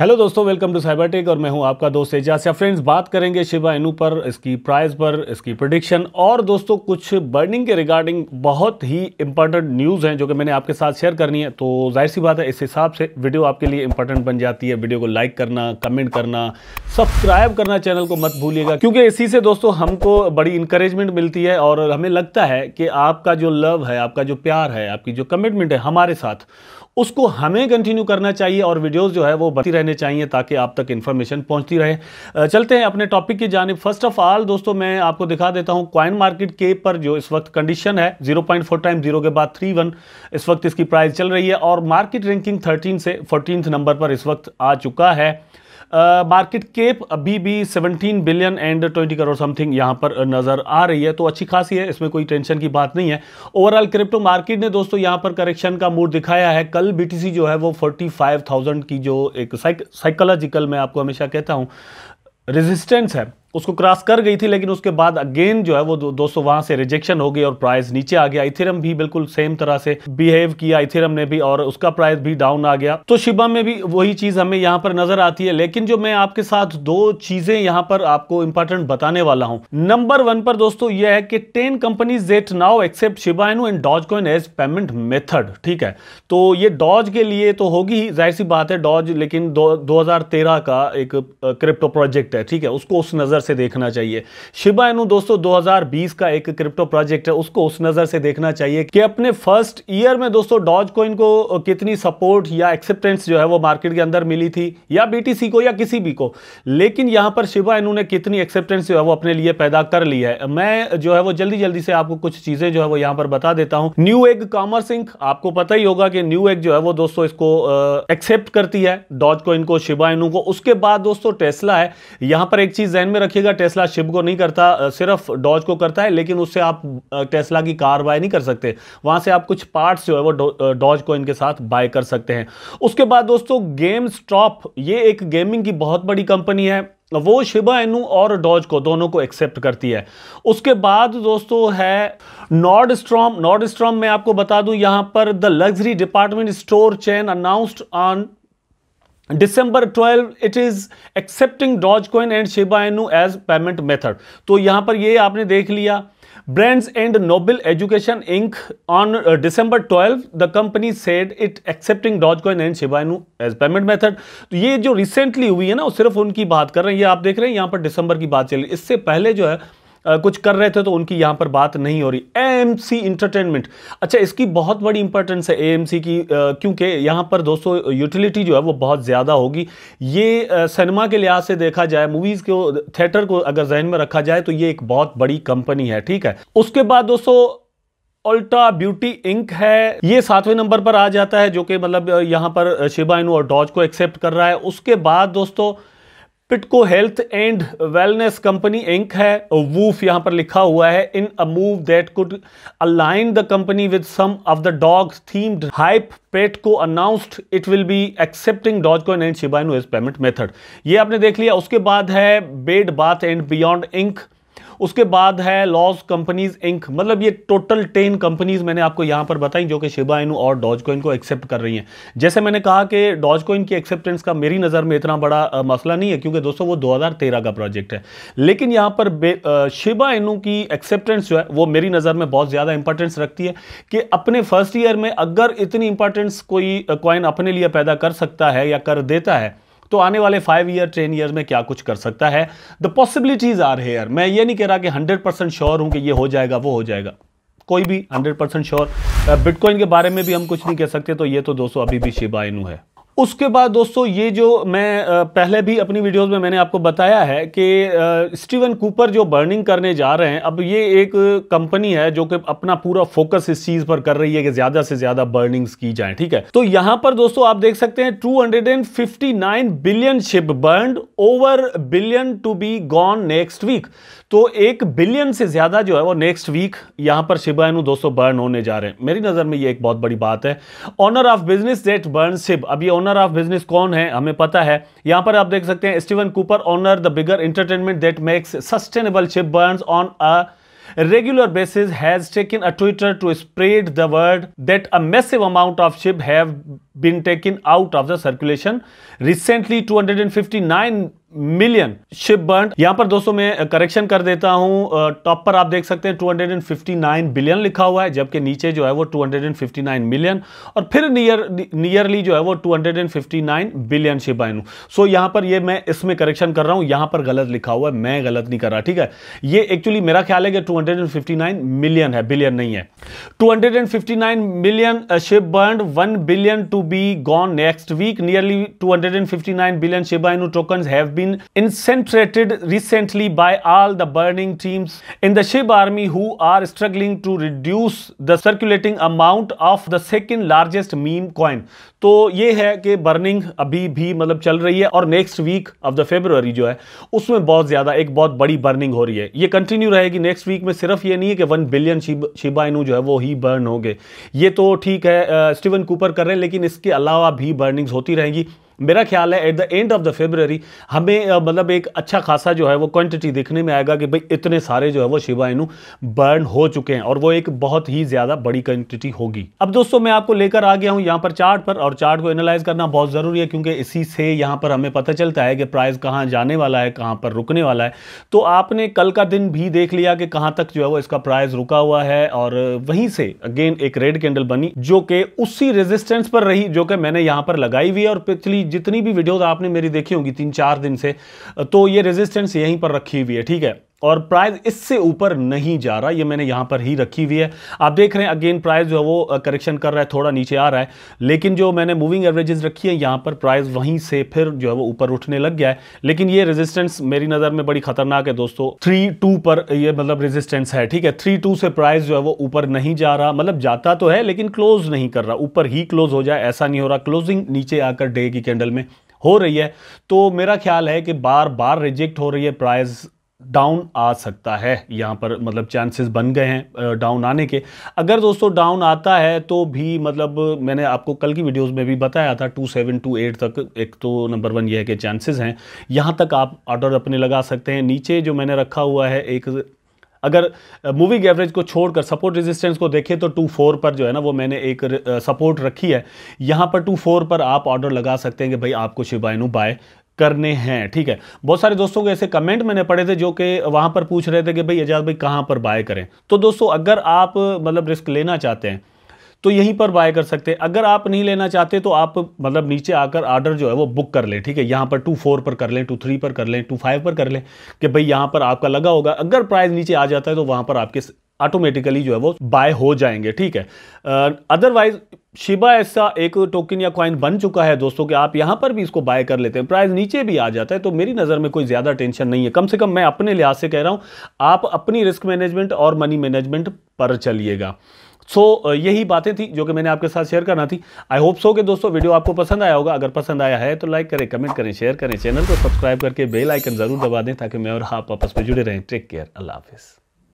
Hello दोस्तों welcome to cyber tech और मैं हूं आपका दोस्त एजासिया फ्रेंड्स बात करेंगे शिवा इनू पर इसकी प्राइस पर इसकी प्रोडिक्शन और दोस्तों कुछ बर्निंग के रिगार्डिंग बहुत ही इंपॉर्टेंट न्यूज़ हैं जो कि मैंने आपके साथ शेयर करनी है तो जाहिर सी बात है इस हिसाब से वीडियो आपके लिए इंपॉर्टेंट बन जाती है वीडियो को लाइक करना कमेंट करना सब्सक्राइब करना चैनल को मत भूलिएगा क्योंकि इसी से दोस्तों हमको बड़ी इंकरेजमेंट मिलती है और हमें लगता है कि आपका जो लव है आपका जो प्यार है आपकी जो कमिटमेंट है हमारे साथ उसको हमें कंटिन्यू करना चाहिए और वीडियोज़ जो है वो बती रहने रहने चाहिए ताकि आप तक इन्फॉर्मेशन पहुंचती रहे चलते हैं अपने टॉपिक की जानब फर्स्ट ऑफ ऑल दोस्तों मैं आपको दिखा देता हूं क्वाइन मार्केट के पर जो इस वक्त कंडीशन है 0.4 टाइम जीरो के बाद 3.1 इस वक्त इसकी प्राइस चल रही है और मार्केट रैंकिंग 13 से फोर्टीन नंबर पर इस वक्त आ चुका है मार्केट केप अभी भी 17 बिलियन एंड 20 करोड़ समथिंग यहाँ पर नज़र आ रही है तो अच्छी खासी है इसमें कोई टेंशन की बात नहीं है ओवरऑल क्रिप्टो मार्केट ने दोस्तों यहाँ पर करेक्शन का मूड दिखाया है कल बी जो है वो फोर्टी की जो एक साइकोलॉजिकल मैं आपको हमेशा कहता हूँ रेजिस्टेंस है उसको क्रॉस कर गई थी लेकिन उसके बाद अगेन जो है वो दो, दोस्तों वहां से रिजेक्शन हो गई और प्राइस नीचे आ गया इथेरम भी बिल्कुल सेम तरह से बिहेव किया इथेरम ने भी और उसका प्राइस भी डाउन आ गया तो शिबा में भी वही चीज हमें यहाँ पर नजर आती है लेकिन जो मैं आपके साथ दो चीजें यहाँ पर आपको इंपॉर्टेंट बताने वाला हूँ नंबर वन पर दोस्तों यह है कि टेन कंपनीज जेट now accept Shiba Inu and Dogecoin as payment method ठीक है तो ये डॉज के लिए तो होगी ही जाहिर सी बात है डॉज लेकिन दो, का एक क्रिप्टो प्रोजेक्ट है ठीक है उसको उस नजर नज़र से देखना चाहिए शिबा इनू दोस्तों 2020 का एक क्रिप्टो प्रोजेक्ट है उसको उस नज़र से देखना चाहिए कि अपने फर्स्ट ईयर में दोस्तों डॉज कोइन को कितनी सपोर्ट या एक्सेप्टेंस जो है वो मार्केट के अंदर मिली थी या बी को या किसी भी को लेकिन यहाँ पर शिबा इनू ने कितनी एक्सेप्टेंस जो है वो अपने लिए पैदा कर ली है मैं जो है वो जल्दी जल्दी से आपको कुछ चीज़ें जो है वो यहाँ पर बता देता हूँ न्यू एग कॉमर्स इंक आपको पता ही होगा कि न्यू एग जो है वो दोस्तों इसको एक्सेप्ट करती है डॉज कोइन को शिबा इनू को उसके बाद दोस्तों टेस्ला है यहाँ पर एक चीज़ जहन में रखिएगा टेस्ला शिप को नहीं करता सिर्फ डॉज को करता है लेकिन उससे आप टेस्ला की कार बाय नहीं कर सकते वहां से आप कुछ पार्ट्स जो है वो डॉज को इनके साथ बाय कर सकते हैं उसके बाद दोस्तों गेम स्टॉप ये एक गेमिंग की बहुत बड़ी कंपनी है वो शिबा इनू और डॉज को दोनों को एक्सेप्ट करती है उसके बाद दोस्तों है नॉर्ड स्ट्रॉम नॉर्ड स्ट्रॉम में आपको बता दूं यहां पर the luxury department store chain announced on December twelve it is accepting Dogecoin and Shiba Inu as payment method तो यहां पर यह आपने देख लिया Barnes and Noble Education Inc on December twelve the company said it accepting Dogecoin and Shiba Inu as payment method तो ये जो रिसेंटली हुई है ना वो सिर्फ उनकी बात कर रहे हैं ये आप देख रहे हैं यहां पर डिसंबर की बात चल रही है इससे पहले जो है कुछ कर रहे थे तो उनकी यहां पर बात नहीं हो रही एम सी इंटरटेनमेंट अच्छा इसकी बहुत बड़ी इंपॉर्टेंस है एएमसी की क्योंकि यहां पर दोस्तों यूटिलिटी जो है वो बहुत ज़्यादा होगी ये सिनेमा के लिहाज से देखा जाए मूवीज़ को थिएटर को अगर जहन में रखा जाए तो ये एक बहुत बड़ी कंपनी है ठीक है उसके बाद दोस्तों अल्ट्रा ब्यूटी इंक है ये सातवें नंबर पर आ जाता है जो कि मतलब यहां पर शिबाइनू और डॉज को एक्सेप्ट कर रहा है उसके बाद दोस्तों Petco health and wellness company Inc है वूफ यहां पर लिखा हुआ है in a move that could align the company with some of the dogs themed hype Petco announced it will be accepting Dogecoin and Shiba Inu as payment method ये आपने देख लिया उसके बाद है Bed Bath and Beyond Inc उसके बाद है लॉस कंपनीज इंक मतलब ये टोटल टेन कंपनीज मैंने आपको यहाँ पर बताई जो कि शिबा और डॉज कोइन को एक्सेप्ट कर रही हैं जैसे मैंने कहा कि डॉज कोइन की एक्सेप्टेंस का मेरी नज़र में इतना बड़ा आ, मसला नहीं है क्योंकि दोस्तों वो 2013 का प्रोजेक्ट है लेकिन यहाँ पर शिबा की एक्सेप्टेंस जो है वो मेरी नज़र में बहुत ज़्यादा इंपॉर्टेंस रखती है कि अपने फर्स्ट ईयर में अगर इतनी इंपॉर्टेंस कोई कॉइन अपने लिए पैदा कर सकता है या कर देता है तो आने वाले फाइव ईयर टेन ईयर में क्या कुछ कर सकता है द पॉसिबिलिटीज आर हेयर मैं ये नहीं कह रहा कि हंड्रेड परसेंट श्योर हूं कि ये हो जाएगा वो हो जाएगा कोई भी हंड्रेड परसेंट श्योर बिटकॉइन के बारे में भी हम कुछ नहीं कह सकते तो ये तो दोस्तों अभी भी शिबाइनू है उसके बाद दोस्तों ये जो मैं पहले भी अपनी वीडियोस में मैंने आपको बताया है कि स्टीवन कूपर जो बर्निंग करने जा रहे हैं अब ये एक कंपनी है जो कि अपना पूरा फोकस इस चीज़ पर कर रही है कि ज़्यादा से ज़्यादा बर्निंग्स की जाए ठीक है तो यहां पर दोस्तों आप देख सकते हैं 259 billion SHIB burn over billion to be gone next week तो एक बिलियन से ज़्यादा जो है वो नेक्स्ट वीक यहां पर शिबा इनू दो बर्न होने जा रहे हैं मेरी नज़र में ये एक बहुत बड़ी बात है owner of business that burn SHIB अब ये ऑनर ऑफ बिजनेस कौन है हमें पता है यहां पर आप देख सकते हैं Steven Cooper owner the Bigger entertainment that makes sustainable SHIB burn on a regular basis has taken a Twitter to spread the word that a massive amount of SHIB have been taken out of the circulation. Recently 259 million SHIB burn यहां पर दोस्तों मैं correction कर देता हूं top पर आप देख सकते हैं 259 बिलियन लिखा हुआ है जबकि नीचे जो है वो 259 मिलियन और फिर नियर नियरली जो है वो 259 बिलियन शिप बर्न सो यहां पर ये मैं इसमें करेक्शन कर रहा हूं यहां पर गलत लिखा हुआ है मैं गलत नहीं कर रहा ठीक है ये एक्चुअली मेरा ख्याल है कि 259 मिलियन है बिलियन नहीं है 259 million SHIB burn 1 billion to be gone next week nearly 259 billion Shiba Inu token have been incinerated recently by all the burning teams in the SHIB army who are struggling to reduce the circulating amount of the second largest meme coin तो ये है कि burning अभी भी मतलब चल रही है और next week of the February जो है उसमें बहुत ज़्यादा एक बहुत बड़ी बर्निंग हो रही है ये कंटिन्यू रहेगी नेक्स्ट वीक में सिर्फ ये नहीं है कि वन बिलियन शिबा जो है वो ही बर्न हो गए ये तो ठीक है स्टीवन कूपर कर रहे हैं लेकिन इसके अलावा भी बर्निंग्स होती रहेंगी मेरा ख्याल है at the end of the February हमें मतलब एक अच्छा खासा जो है वो क्वांटिटी देखने में आएगा कि भाई इतने सारे जो है वो शिवाइनू बर्न हो चुके हैं और वो एक बहुत ही ज़्यादा बड़ी क्वांटिटी होगी अब दोस्तों मैं आपको लेकर आ गया हूँ यहाँ पर चार्ट पर और चार्ट को एनालाइज करना बहुत ज़रूरी है क्योंकि इसी से यहाँ पर हमें पता चलता है कि प्राइस कहाँ जाने वाला है कहाँ पर रुकने वाला है तो आपने कल का दिन भी देख लिया कि कहाँ तक जो है वो इसका प्राइस रुका हुआ है और वहीं से अगेन एक रेड कैंडल बनी जो कि उसी रेजिस्टेंस पर रही जो कि मैंने यहाँ पर लगाई हुई है और पिछली जितनी भी वीडियोज़ आपने मेरी देखी होंगी तीन चार दिन से तो ये रेजिस्टेंस यहीं पर रखी हुई है ठीक है और प्राइस इससे ऊपर नहीं जा रहा ये मैंने यहाँ पर ही रखी हुई है आप देख रहे हैं अगेन प्राइस जो है वो करेक्शन कर रहा है थोड़ा नीचे आ रहा है लेकिन जो मैंने मूविंग एवरेजेस रखी है यहाँ पर प्राइस वहीं से फिर जो है वो ऊपर उठने लग गया है लेकिन ये रेजिस्टेंस मेरी नज़र में बड़ी खतरनाक है दोस्तों थ्री टू पर ये मतलब रेजिस्टेंस है ठीक है थ्री टू से प्राइस जो है वो ऊपर नहीं जा रहा मतलब जाता तो है लेकिन क्लोज नहीं कर रहा ऊपर ही क्लोज हो जाए ऐसा नहीं हो रहा क्लोजिंग नीचे आकर डे की कैंडल में हो रही है तो मेरा ख्याल है कि बार बार रिजेक्ट हो रही है प्राइस डाउन आ सकता है यहाँ पर मतलब चांसेस बन गए हैं डाउन आने के अगर दोस्तों डाउन आता है तो भी मतलब मैंने आपको कल की वीडियोस में भी बताया था टू सेवन टू एट तक एक तो नंबर वन ये है कि चांसेस हैं यहाँ तक आप ऑर्डर अपने लगा सकते हैं नीचे जो मैंने रखा हुआ है एक अगर मूविंग एवरेज को छोड़कर सपोर्ट रेजिस्टेंस को देखें तो टू फोर पर जो है ना वो मैंने एक सपोर्ट रखी है यहाँ पर टू फोर पर आप ऑर्डर लगा सकते हैं कि भाई आपको शिवायनु बाय करने हैं ठीक है बहुत सारे दोस्तों के ऐसे कमेंट मैंने पढ़े थे जो कि वहां पर पूछ रहे थे कि भाई एजाज भाई कहां पर बाय करें तो दोस्तों अगर आप मतलब रिस्क लेना चाहते हैं तो यहीं पर बाय कर सकते हैं अगर आप नहीं लेना चाहते तो आप मतलब नीचे आकर ऑर्डर जो है वो बुक कर लें ठीक है यहाँ पर टू फोर पर कर लें टू थ्री पर कर लें टू फाइव पर कर लें कि भाई यहाँ पर आपका लगा होगा अगर प्राइस नीचे आ जाता है तो वहाँ पर आपके ऑटोमेटिकली जो है वो बाय हो जाएंगे ठीक है अदरवाइज शिबा ऐसा एक टोकन या क्वाइन बन चुका है दोस्तों कि आप यहां पर भी इसको बाय कर लेते हैं प्राइस नीचे भी आ जाता है तो मेरी नज़र में कोई ज़्यादा टेंशन नहीं है कम से कम मैं अपने लिहाज से कह रहा हूं आप अपनी रिस्क मैनेजमेंट और मनी मैनेजमेंट पर चलिएगा सो so, यही बातें थी जो कि मैंने आपके साथ शेयर करना थी आई होप सो कि दोस्तों वीडियो आपको पसंद आया होगा अगर पसंद आया है तो लाइक करें कमेंट करें शेयर करें चैनल को सब्सक्राइब करके बेल आइकन ज़रूर दबा दें ताकि मैं और आप आपस में जुड़े रहें टेक केयर अल्लाह हाफिज़